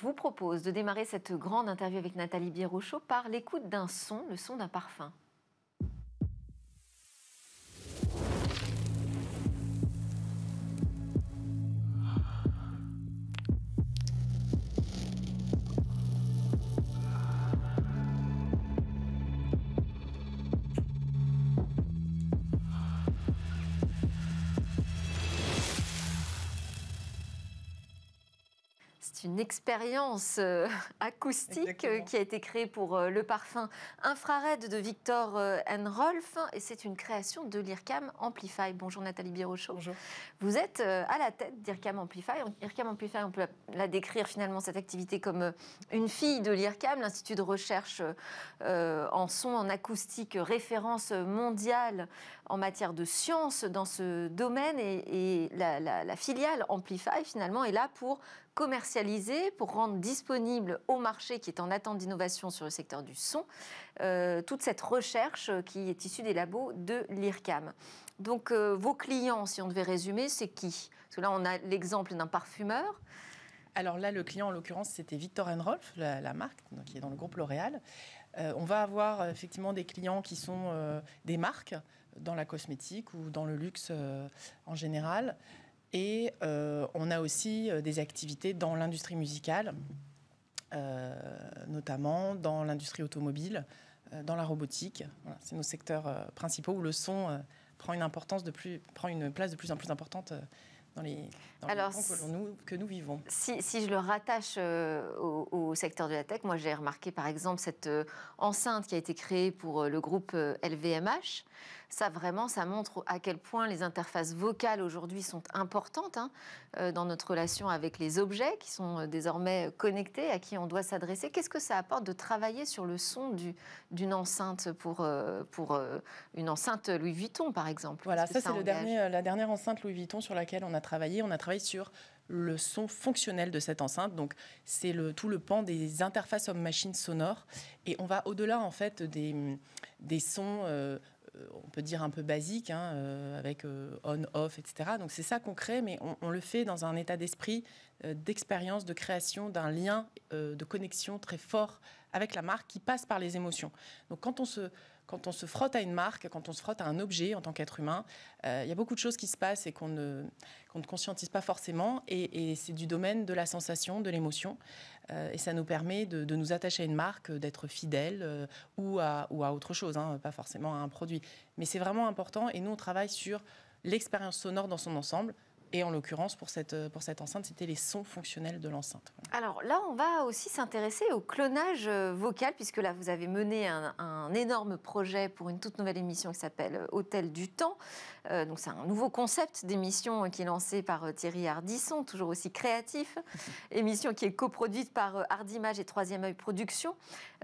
Je vous propose de démarrer cette grande interview avec Nathalie Birochot par l'écoute d'un son, le son d'un parfum. une expérience euh, acoustique euh, qui a été créée pour euh, le parfum Infrared de Victor Enrolf et c'est une création de l'IRCAM Amplify. Bonjour Nathalie Birochot. Bonjour. Vous êtes à la tête d'IRCAM Amplify. IRCAM Amplify, on peut la, décrire finalement cette activité comme une fille de l'IRCAM, l'Institut de recherche en son, en acoustique, référence mondiale en matière de science dans ce domaine et, la, la filiale Amplify finalement est là pour commercialiser, pour rendre disponible au marché qui est en attente d'innovation sur le secteur du son, euh, toute cette recherche qui est issue des labos de l'IRCAM. Donc euh, vos clients, si on devait résumer, c'est qui Parce que là, on a l'exemple d'un parfumeur. Alors là, le client, en l'occurrence, c'était Victor Rolf, la, marque, qui est dans le groupe L'Oréal. Euh, on va avoir effectivement des clients qui sont des marques dans la cosmétique ou dans le luxe en général. Et euh, on a aussi euh, des activités dans l'industrie musicale, euh, notamment dans l'industrie automobile, dans la robotique. c'est nos secteurs principaux où le son prend une importance prend une place de plus en plus importante les, Alors, que, nous, que nous, vivons. Si, je le rattache euh, au, secteur de la tech, moi j'ai remarqué par exemple cette euh, enceinte qui a été créée pour euh, le groupe LVMH. Ça vraiment, ça montre à quel point les interfaces vocales aujourd'hui sont importantes hein, dans notre relation avec les objets qui sont désormais connectés, à qui on doit s'adresser. Qu'est-ce que ça apporte de travailler sur le son d'une enceinte pour, pour une enceinte Louis Vuitton par exemple Voilà, ça, ça c'est la dernière enceinte Louis Vuitton sur laquelle on a travaillé on a travaillé sur le son fonctionnel de cette enceinte. Donc, c'est le, tout le pan des interfaces homme-machine sonores, Et on va au-delà, en fait, des, sons, euh, euh, on peut dire un peu basiques, hein, euh, avec on-off, etc. Donc, c'est ça qu'on crée, mais on, on, le fait dans un état d'esprit, d'expérience, de création, d'un lien de connexion très fort avec la marque qui passe par les émotions. Donc, quand on se quand on se frotte à une marque, quand on se frotte à un objet en tant qu'être humain, il euh, y a beaucoup de choses qui se passent et qu'on ne, conscientise pas forcément. Et, c'est du domaine de la sensation, de l'émotion. Euh, et ça nous permet de, nous attacher à une marque, d'être fidèle euh, ou, à, ou, à, autre chose, hein, pas forcément à un produit. Mais c'est vraiment important. Et nous, on travaille sur l'expérience sonore dans son ensemble, et en l'occurrence, pour cette, euh, pour cette enceinte, c'était les sons fonctionnels de l'enceinte. Alors là, on va aussi s'intéresser au clonage euh, vocal, puisque là, vous avez mené un, un énorme projet pour une toute nouvelle émission qui s'appelle euh, Hôtel du Temps. donc c'est un nouveau concept d'émission qui est lancé par Thierry Hardisson, toujours aussi créatif. émission qui est coproduite par Hardimage et Troisième œil Productions,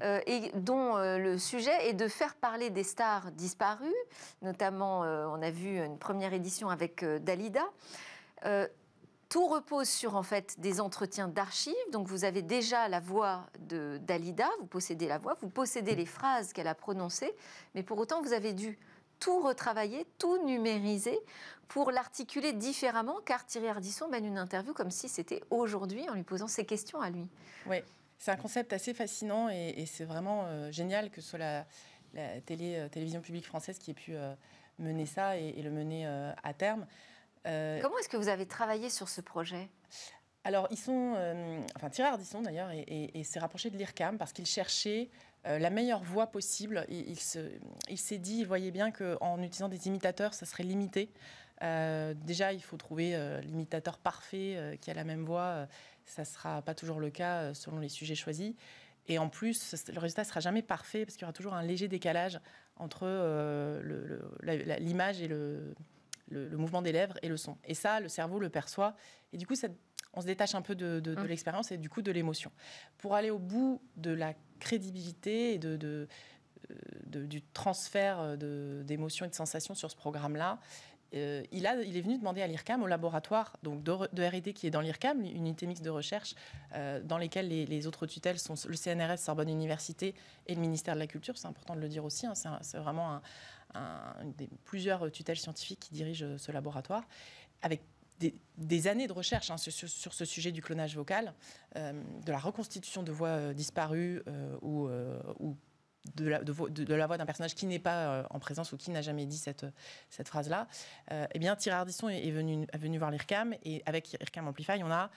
et dont le sujet est de faire parler des stars disparues. Notamment, on a vu une première édition avec Dalida. Euh, tout repose sur en fait des entretiens d'archives. Donc vous avez déjà la voix de d'Alida, vous possédez la voix, vous possédez les phrases qu'elle a prononcées, mais pour autant vous avez dû tout retravailler, tout numériser pour l'articuler différemment, car Thierry Ardisson mène une interview comme si c'était aujourd'hui en lui posant ses questions à lui. Oui, c'est un concept assez fascinant et, c'est vraiment euh, génial que ce soit la, euh, télévision publique française qui ait pu mener ça et le mener à terme. Euh, Comment est-ce que vous avez travaillé sur ce projet alors, ils sont, euh, enfin, Thierry Ardisson d'ailleurs, et, s'est rapproché de l'IRCAM parce qu'il cherchait euh, la meilleure voie possible. Il, s'est dit, il voyait bien qu'en utilisant des imitateurs, ça serait limité. déjà, il faut trouver l'imitateur parfait qui a la même voix. ça ne sera pas toujours le cas selon les sujets choisis. Et en plus, le résultat ne sera jamais parfait parce qu'il y aura toujours un léger décalage entre l'image et le, le, mouvement des lèvres et le son. Et ça, le cerveau le perçoit. Et du coup, on se détache un peu de, hum. l'expérience et du coup de l'émotion. Pour aller au bout de la crédibilité et de, euh, du transfert d'émotions et de sensations sur ce programme-là, euh, il, a, il, est venu demander à l'IRCAM, au laboratoire donc e, de, de R&D qui est dans l'IRCAM, une unité mixte de recherche, euh, dans lesquelles les, autres tutelles sont le CNRS, Sorbonne Université et le ministère de la Culture. C'est important de le dire aussi, hein, c'est vraiment un, un, des, plusieurs tutelles scientifiques qui dirigent euh, ce laboratoire, avec des, années de recherche hein, sur, ce sujet du clonage vocal, euh, de la reconstitution de voix euh, disparues ou, de, la, voix d'un personnage qui n'est pas en présence ou qui n'a jamais dit cette, phrase-là, eh bien, Thierry Ardisson est, venu, est venu voir l'IRCAM et avec IRCAM Amplify, on a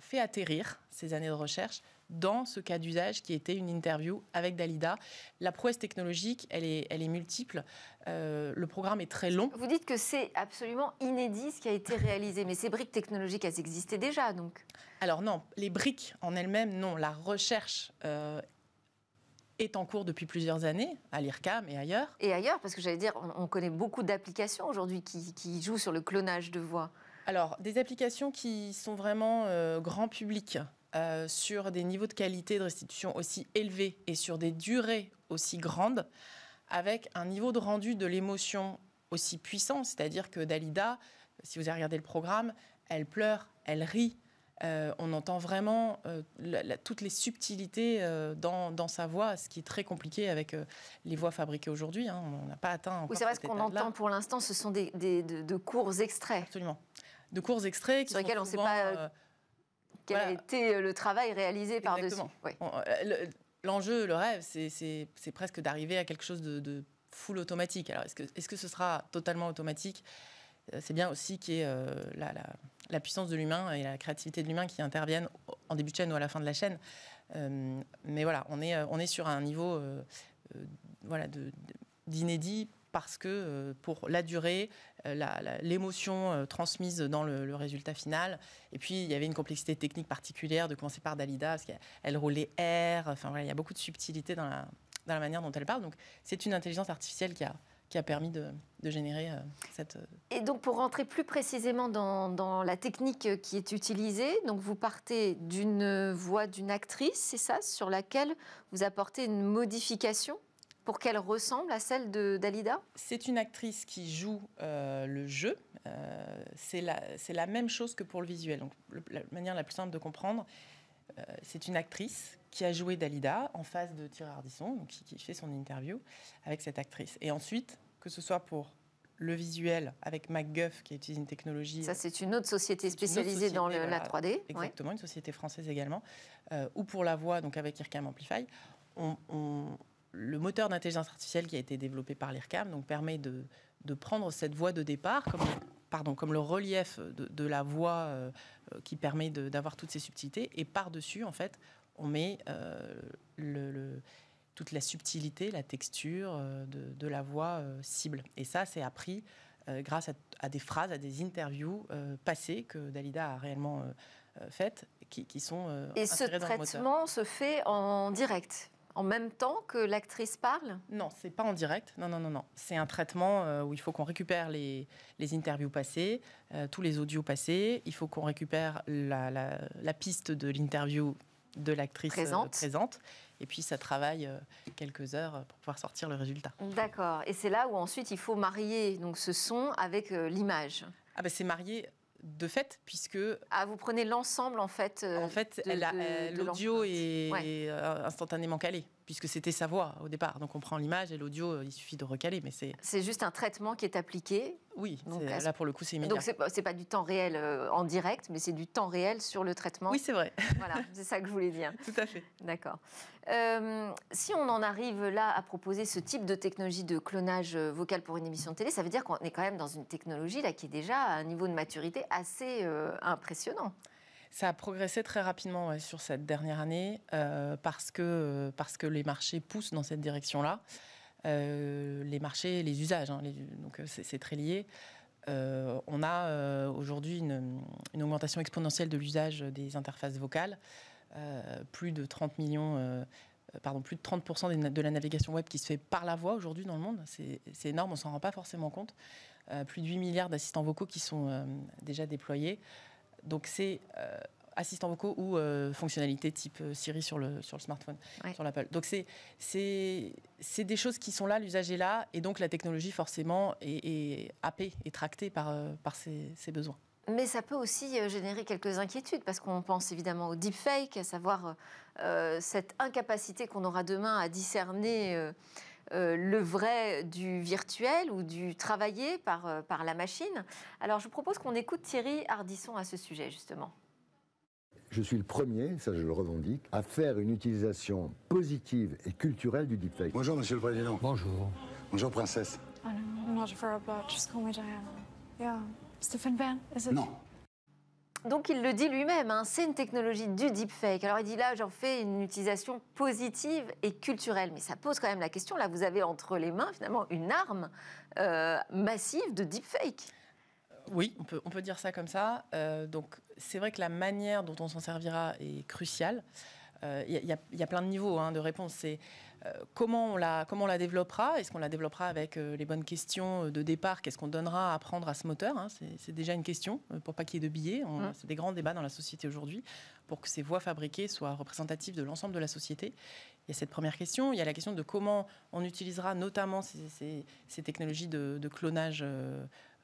fait atterrir ces années de recherche dans ce cas d'usage qui était une interview avec Dalida. La prouesse technologique, elle est, elle est multiple. Euh, le programme est très long. Vous dites que c'est absolument inédit ce qui a été réalisé, mais ces briques technologiques, elles existaient déjà, donc Alors non, les briques en elles-mêmes, non. La recherche... Euh, est en cours depuis plusieurs années, à l'IRCAM et ailleurs. Et ailleurs, parce que j'allais dire, on, connaît beaucoup d'applications aujourd'hui qui, jouent sur le clonage de voix. Alors, des applications qui sont vraiment euh, grand public. Euh, sur des niveaux de qualité de restitution aussi élevés et sur des durées aussi grandes, avec un niveau de rendu de l'émotion aussi puissant. C'est-à-dire que Dalida, si vous avez regardé le programme, elle pleure, elle rit. Euh, on entend vraiment euh, toutes les subtilités dans, sa voix, ce qui est très compliqué avec les voix fabriquées aujourd'hui. Hein. on n'a pas atteint. Oui, c'est vrai, ce qu'on entend pour l'instant, ce sont des, des de, courts extraits. Absolument. De courts extraits Sur lesquels on ne sait pas quel bah, a été euh, le travail réalisé par-dessus euh, L'enjeu, le rêve, c'est presque d'arriver à quelque chose de, full automatique. Alors, est-ce que, -ce sera totalement automatique euh, C'est bien aussi qu'il y ait la, puissance de l'humain et la créativité de l'humain qui interviennent en début de chaîne ou à la fin de la chaîne. mais voilà, on est, sur un niveau d'inédit parce que euh, pour la durée, euh, l'émotion euh, transmise dans le, résultat final. Et puis, il y avait une complexité technique particulière de commencer par Dalida, parce qu'elle roulait R. Enfin, il y a beaucoup de subtilité dans la, manière dont elle parle. Donc, c'est une intelligence artificielle qui a, qui a permis de, générer cette... Et donc pour rentrer plus précisément dans, dans, la technique qui est utilisée, donc vous partez d'une voix d'une actrice, c'est ça, sur laquelle vous apportez une modification pour qu'elle ressemble à celle de Dalida C'est une actrice qui joue euh, le jeu. Euh, c'est la, même chose que pour le visuel. Donc, la manière la plus simple de comprendre, euh, c'est une actrice qui a joué Dalida en face de Thierry Ardisson, qui, fait son interview avec cette actrice. Et ensuite, que ce soit pour le visuel avec MacGuff qui utilise une technologie. Ça, c'est une autre société spécialisée dans la 3D. Exactement, une société française également. ou pour la voix, donc avec IRCAM Amplify, on, le moteur d'intelligence artificielle qui a été développé par l'IRCAM donc, permet de, de, prendre cette voie de départ comme, pardon, comme le relief de, la voie euh, qui permet d'avoir toutes ces subtilités. Et par-dessus, en fait, on met euh, le, toute la subtilité, la texture euh, de, la voix cible. Et ça, c'est appris grâce à, des phrases, à des interviews passées que Dalida a réellement faites, qui, qui sont... Et ce traitement se fait en direct en même temps que l'actrice parle Non, c'est pas en direct. Non, non, non, non. C'est un traitement euh, où il faut qu'on récupère les, les, interviews passées, euh, tous les audios passés. Il faut qu'on récupère la, piste de l'interview de l'actrice euh, présente. présente. Et puis ça travaille quelques heures pour pouvoir sortir le résultat. D'accord. Et c'est là où ensuite il faut marier donc ce son avec l'image. Ah ben c'est marier de fait, puisque... Ah, vous prenez l'ensemble, en fait euh, En fait, euh, l'audio est euh, instantanément calé puisque c'était sa voix au départ. Donc on prend l'image et l'audio, euh, il suffit de recaler. Mais c'est. C'est juste un traitement qui est appliqué. Oui. là pour le coup, c'est immédiat. Donc c'est pas, pas du temps réel euh, en direct, mais c'est du temps réel sur le traitement. Oui, c'est vrai. Voilà, c'est ça que je voulais dire. Tout à fait. D'accord. Euh, si on en arrive là à proposer ce type de technologie de clonage vocal pour une émission de télé, ça veut dire qu'on est quand même dans une technologie là qui est déjà à un niveau de maturité assez impressionnant. Ça a progressé très rapidement sur cette dernière année euh, parce, que, euh, parce que les marchés poussent dans cette direction-là. Euh, les marchés, les usages, hein, donc c'est très lié. on a aujourd'hui une, augmentation exponentielle de l'usage des interfaces vocales, plus de 30 millions pardon, plus de 30% de la navigation web qui se fait par la voix aujourd'hui dans le monde. C'est énorme, on s'en rend pas forcément compte. plus de 8 milliards d'assistants vocaux qui sont déjà déployés. Donc c'est euh, assistants vocaux ou euh, fonctionnalités type euh, Siri sur le, sur le smartphone, sur l'Apple. Donc c'est, c'est, c'est des choses qui sont là, l'usage est là, et donc la technologie forcément est, happée, est tractée par, euh, par besoins. Mais ça peut aussi générer quelques inquiétudes, parce qu'on pense évidemment au deepfake, à savoir cette incapacité qu'on aura demain à discerner euh, le vrai du virtuel ou du travaillé par, euh, par la machine. Alors je vous propose qu'on écoute Thierry Hardisson à ce sujet justement. Je suis le premier, ça je le revendique, à faire une utilisation positive et culturelle du deepfake. Bonjour Monsieur le Président. Bonjour. Bonjour Princesse. Non, donc il le dit lui-même, hein, c'est une technologie du deepfake. Alors il dit là, j'en fais une utilisation positive et culturelle, mais ça pose quand même la question. Là, vous avez entre les mains finalement une arme euh, massive de deepfake. Euh, oui, on peut, dire ça comme ça. Euh, donc c'est vrai que la manière dont on s'en servira est cruciale. Il y, a plein de niveaux hein, de réponse. Euh, comment on la, comment on la développera Est-ce qu'on la développera avec euh, les bonnes questions euh, de départ Qu'est-ce qu'on donnera à apprendre à ce moteur hein? C'est déjà une question pour pas qu'il y ait de billets. C'est des grands débats dans la société aujourd'hui pour que ces voix fabriquées soient représentatives de l'ensemble de la société. Il y a cette première question. Il y a la question de comment on utilisera notamment ces, technologies de, clonage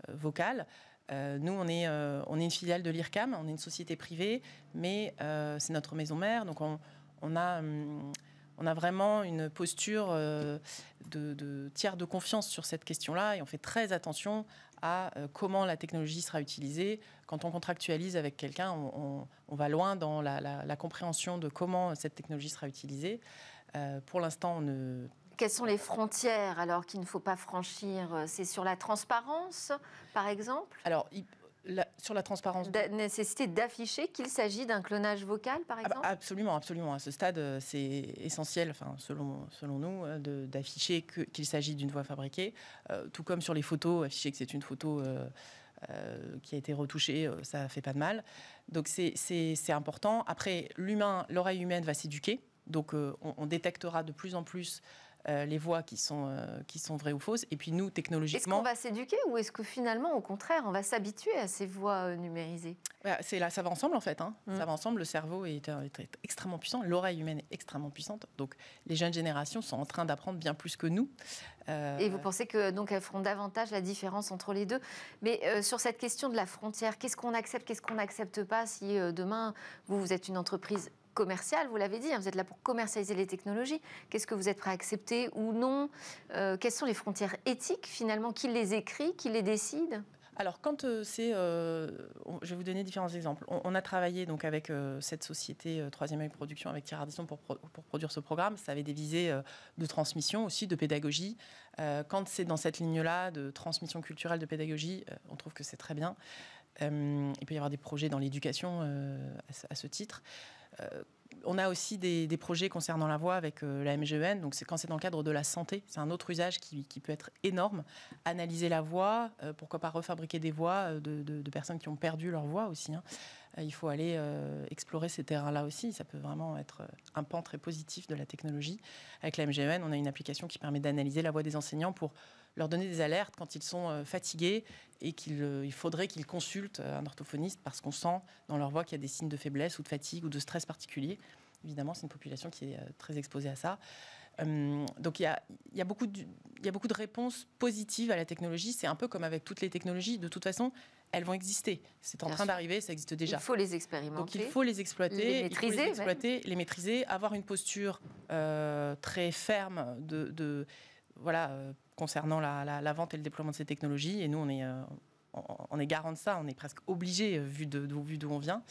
vocal. nous, on est, on est une filiale de l'IRCAM, on est une société privée, mais c'est notre maison mère. Donc, on, on a hum, on a vraiment une posture euh, de, tiers de confiance sur cette question-là et on fait très attention à euh, comment la technologie sera utilisée. Quand on contractualise avec quelqu'un, on, va loin dans la, compréhension de comment cette technologie sera utilisée. Euh, pour l'instant, on ne... Quelles sont les frontières alors qu'il ne faut pas franchir C'est sur la transparence, par exemple Alors, sur la transparence. La nécessité d'afficher qu'il s'agit d'un clonage vocal, par ah bah, exemple Absolument, absolument. À ce stade, euh, c'est essentiel, enfin, selon, selon nous, euh, d'afficher qu'il s'agit d'une voix fabriquée, euh, tout comme sur les photos, afficher que c'est une photo... qui a été retouchée, ça fait pas de mal. Donc c'est important. Après, l'humain, l'oreille humaine va s'éduquer. Donc on, détectera de plus en plus euh, les voix qui sont, euh, qui sont vraies ou fausses. Et puis nous, technologiquement... Est-ce qu'on va s'éduquer ou est-ce que finalement, au contraire, on va s'habituer à ces voix euh, numérisées bah, c'est là, ça va ensemble en fait. Hein. Mm. Ça va ensemble. Le cerveau est, extrêmement puissant, l'oreille humaine est extrêmement puissante. Donc les jeunes générations sont en train d'apprendre bien plus que nous. Et vous pensez que donc elles feront davantage la différence entre les deux. Mais sur cette question de la frontière, qu'est-ce qu'on accepte, qu'est-ce qu'on n'accepte pas si demain vous, vous êtes une entreprise commercial, vous l'avez dit, hein, vous êtes là pour commercialiser les technologies. Qu'est-ce que vous êtes prêt à accepter ou non euh, Quelles sont les frontières éthiques finalement Qui les écrit Qui les décide alors, quand euh, c'est. Euh, je vais vous donner différents exemples. On, a travaillé donc avec cette société Troisième œil Production, avec Thierry Ardisson, pour, pour, produire ce programme. Ça avait des visées de transmission aussi, de pédagogie. quand c'est dans cette ligne-là, de transmission culturelle, de pédagogie, on trouve que c'est très bien. il peut y avoir des projets dans l'éducation à, ce titre. Euh, on a aussi des, projets concernant la voix avec euh, la MGEN. Donc, c'est quand c'est dans le cadre de la santé, c'est un autre usage qui, peut être énorme. Analyser la voix, euh, pourquoi pas refabriquer des voix de, personnes qui ont perdu leur voix aussi. Hein. Euh, il faut aller euh, explorer ces terrains-là aussi. Ça peut vraiment être euh, un pan très positif de la technologie. Avec la MGN, on a une application qui permet d'analyser la voix des enseignants pour leur donner des alertes quand ils sont fatigués et qu'il faudrait qu'ils consultent un orthophoniste parce qu'on sent dans leur voix qu'il y a des signes de faiblesse ou de fatigue ou de stress particulier. Évidemment, c'est une population qui est très exposée à ça. Euh, donc il y a, beaucoup de, réponses positives à la technologie. C'est un peu comme avec toutes les technologies. De toute façon, elles vont exister. C'est en train d'arriver, ça existe déjà. Il faut les expérimenter. Donc il faut les exploiter, les maîtriser, les, exploiter, les maîtriser, avoir une posture euh, très ferme de, voilà euh, concernant la, vente et le déploiement de ces technologies. Et nous, on est garant de ça, on est presque obligé vu de, de, vu d'où on vient.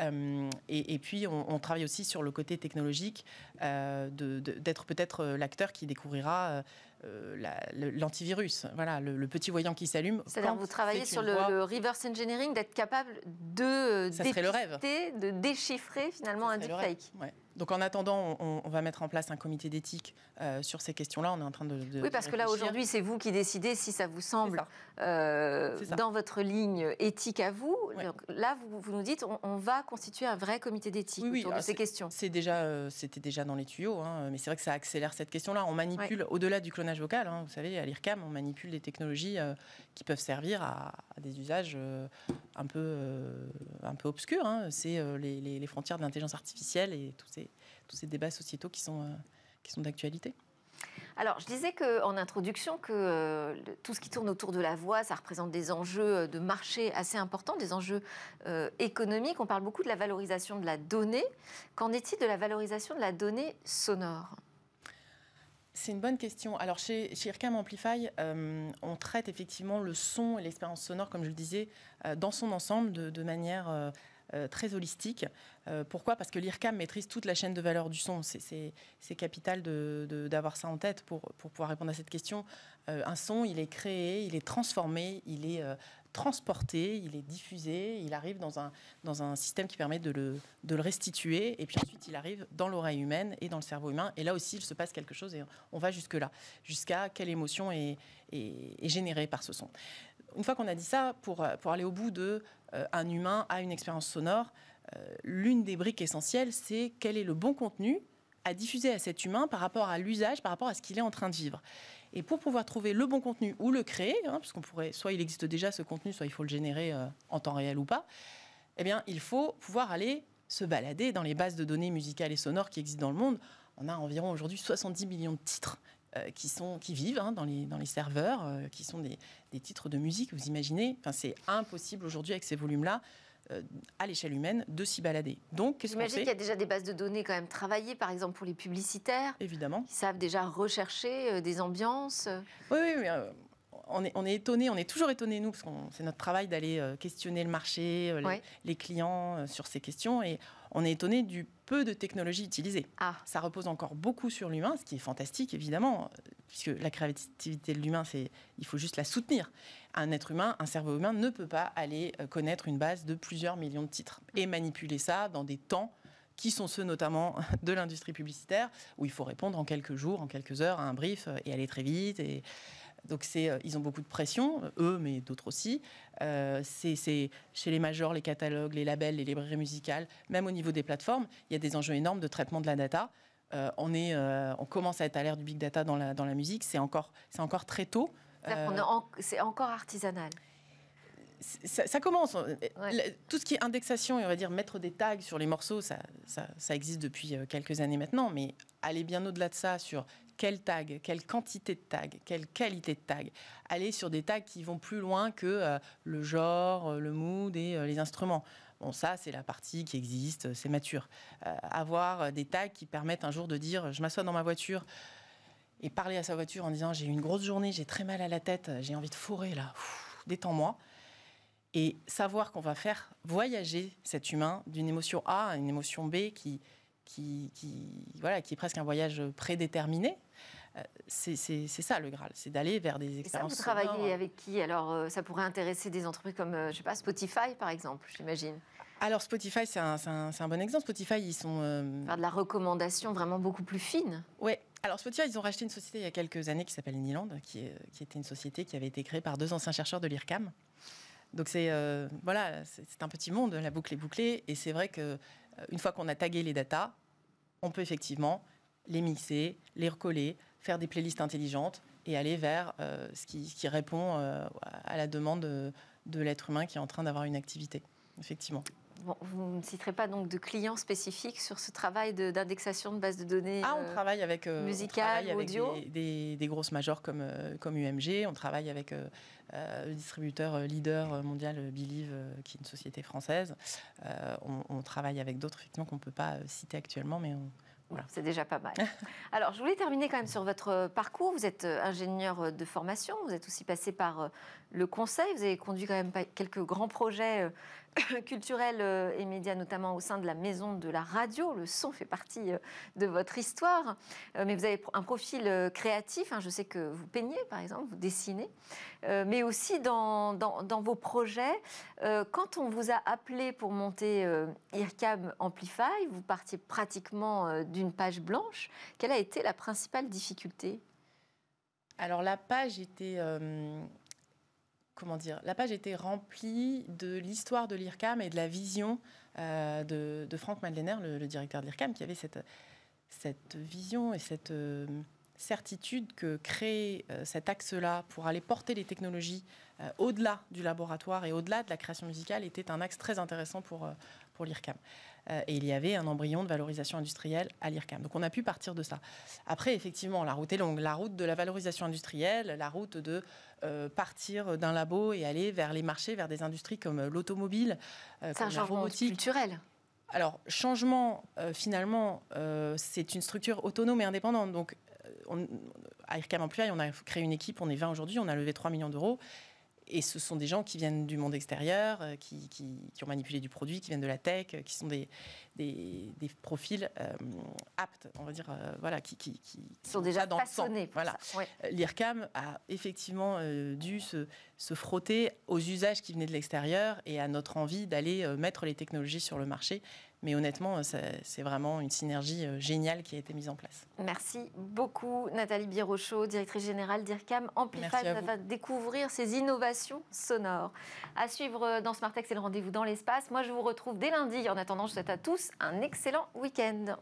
Euh, et, puis, on, travaille aussi sur le côté technologique, euh, d'être peut-être euh, l'acteur qui découvrira l'antivirus, voilà, le, petit voyant qui s'allume. C'est-à-dire, vous travaillez sur le, reverse engineering, d'être capable de de déchiffrer finalement un deepfake. Donc en attendant, on, va mettre en place un comité d'éthique sur ces questions-là. On est en train de, oui, parce que là aujourd'hui, c'est vous qui décidez si ça vous semble dans votre ligne éthique à vous là, vous, nous dites, on, va constituer un vrai comité d'éthique sur ah, ces questions. Euh, c'était déjà dans les tuyaux, hein, mais c'est vrai que ça accélère cette question-là. On manipule au-delà du clonage vocal. Hein. vous savez, à l'IRCAM, on manipule des technologies euh, qui peuvent servir à, des usages euh, un peu, un peu obscurs. Hein. C'est les, frontières de l'intelligence artificielle et tous ces, tous ces débats sociétaux qui sont, qui sont d'actualité. Alors, je disais que, en introduction que euh, tout ce qui tourne autour de la voix, ça représente des enjeux euh, de marché assez importants, des enjeux euh, économiques. On parle beaucoup de la valorisation de la donnée. Qu'en est-il de la valorisation de la donnée sonore c'est une bonne question. Alors chez, chez Amplify, on traite effectivement le son et l'expérience sonore, comme je le disais, dans son ensemble de, manière euh, très holistique. Euh, pourquoi Parce que l'IRCAM maîtrise toute la chaîne de valeur du son. C'est capital d'avoir ça en tête pour, pour, pouvoir répondre à cette question. Euh, un son, il est créé, il est transformé, il est transporté, il est diffusé, il arrive dans un, dans un système qui permet de le, de le restituer, et puis ensuite il arrive dans l'oreille humaine et dans le cerveau humain, et là aussi il se passe quelque chose, et on va jusque-là, jusqu'à quelle émotion est, est, générée par ce son une fois qu'on a dit ça, pour, euh, aller au bout de euh, un humain à une expérience sonore, euh, l'une des briques essentielles, c'est quel est le bon contenu à diffuser à cet humain par rapport à l'usage, par rapport à ce qu'il est en train de vivre. Et pour pouvoir trouver le bon contenu ou le créer, hein, puisqu'on pourrait, soit il existe déjà ce contenu, soit il faut le générer en temps réel ou pas, eh bien, il faut pouvoir aller se balader dans les bases de données musicales et sonores qui existent dans le monde. On a environ aujourd'hui 70 millions de titres euh, qui, sont, qui vivent hein, dans, les, dans les serveurs, euh, qui sont des, des, titres de musique, vous imaginez enfin, C'est impossible aujourd'hui avec ces volumes-là. Euh, à l'échelle humaine, de s'y balader. Donc, qu'est-ce qu'il y a déjà des bases de données quand même travaillées, par exemple pour les publicitaires. Évidemment. ils savent déjà rechercher des ambiances. Oui, oui, oui on, est, étonné, on est toujours étonné, nous, parce que c'est notre travail d'aller euh, questionner le marché, euh, les, clients euh, sur ces questions. Et on est étonné du peu de technologies utilisées. Ah. Ça repose encore beaucoup sur l'humain, ce qui est fantastique évidemment, puisque la créativité de l'humain, c'est il faut juste la soutenir. Un être humain, un cerveau humain ne peut pas aller connaître une base de plusieurs millions de titres mm. et manipuler ça dans des temps qui sont ceux notamment de l'industrie publicitaire, où il faut répondre en quelques jours, en quelques heures à un brief et aller très vite. Et, donc euh, ils ont beaucoup de pression, euh, eux, mais d'autres aussi. Euh, c'est chez les majors, les catalogues, les labels, les librairies musicales, même au niveau des plateformes, il y a des enjeux énormes de traitement de la data. on, est, on commence à être à l'ère du big data dans la, dans la musique, c'est encore, encore très tôt. C'est encore artisanal. Ça, commence. Tout ce qui est indexation on va dire mettre des tags sur les morceaux, ça, ça, ça existe depuis quelques années maintenant, mais aller bien au-delà de ça sur quel tag, quelle quantité de tag quelle qualité de tag Aller sur des tags qui vont plus loin que euh, le genre, euh, le mood et euh, les instruments. Bon, ça, c'est la partie qui existe, c'est mature. avoir des tags qui permettent un jour de dire je m'assois dans ma voiture et parler à sa voiture en disant j'ai eu une grosse journée, j'ai très mal à la tête, j'ai envie de forer là, détends-moi. Et savoir qu'on va faire voyager cet humain d'une émotion A à une émotion B qui, qui, voilà, qui est presque un voyage prédéterminé. Euh, c'est ça le Graal, c'est d'aller vers des expériences. Et ça, vous avec qui Alors, euh, ça pourrait intéresser des entreprises comme, euh, je sais pas, Spotify par exemple, j'imagine. Alors Spotify, c'est un, un, un, bon exemple. Spotify, ils sont faire de la recommandation vraiment beaucoup plus fine. Oui, Alors Spotify, ils ont racheté une société il y a quelques années qui s'appelle Niland, qui, qui, était une société qui avait été créée par deux anciens chercheurs de l'IRCAM. Donc c'est euh, voilà, c'est un petit monde, la boucle est bouclée, et c'est vrai que euh, une fois qu'on a tagué les datas, on peut effectivement les mixer, les recoller, faire des playlists intelligentes et aller vers euh, ce, qui, qui, répond à la demande de l'être humain qui est en train d'avoir une activité. Effectivement vous ne citerez pas donc de clients spécifiques sur ce travail d'indexation de, bases de données Ah, on euh, travaille avec, euh, on travaille audio. avec des, grosses majors comme, euh, comme UMG, on travaille avec euh, le distributeur leader mondial Believe, qui est une société française. On, travaille avec d'autres, effectivement, qu'on ne peut pas citer actuellement, mais on, voilà. C'est déjà pas mal. Alors, je voulais terminer quand même sur votre parcours. Vous êtes ingénieur de formation, vous êtes aussi passé par le conseil, vous avez conduit quand même quelques grands projets Culturelle euh, et médias, notamment au sein de la maison de la radio. Le son fait partie euh, de votre histoire, euh, mais vous avez un profil créatif. Hein. Je sais que vous peignez, par exemple, vous dessinez, mais aussi dans, vos projets. Quand on vous a appelé pour monter IRCAM Amplify, vous partiez pratiquement d'une page blanche. Quelle a été la principale difficulté alors la page était, dire, la page était remplie de l'histoire de l'IRCAM et de la vision euh, de, Franck Madlener, le, directeur de l'IRCAM, qui avait cette, vision et cette euh, certitude que créer euh, cet axe-là pour aller porter les technologies au-delà du laboratoire et au-delà de la création musicale était un axe très intéressant pour l'IRCAM. Euh, et il y avait un embryon de valorisation industrielle à l'IRCAM. Donc on a pu partir de ça. Après, effectivement, la route est longue. La route de la valorisation industrielle, la route de euh, partir d'un labo et aller vers les marchés, vers des industries comme euh, l'automobile. Euh, un changement culturel. Alors, changement, finalement, c'est une structure autonome et indépendante. Donc, on, à IRCAM Emploi, on a créé une équipe, on est 20 aujourd'hui, on a levé 3 millions d'euros. Et ce sont des gens qui viennent du monde extérieur, euh, qui, ont manipulé du produit, qui viennent de la tech, euh, qui sont des, des, profils euh, aptes, on va dire, voilà, qui, qui, sont déjà dans L'IRCAM a effectivement dû se, se, frotter aux usages qui venaient de l'extérieur et à notre envie d'aller mettre les technologies sur le marché mais honnêtement, euh, c'est vraiment une synergie euh, géniale qui a été mise en place. Merci beaucoup, Nathalie Birochaud, directrice générale d'IRCAM Amplify, va découvrir ces innovations sonores. À suivre euh, dans Smartex c'est le rendez-vous dans l'espace. Moi, je vous retrouve dès lundi. En attendant, je vous souhaite à tous un excellent week-end.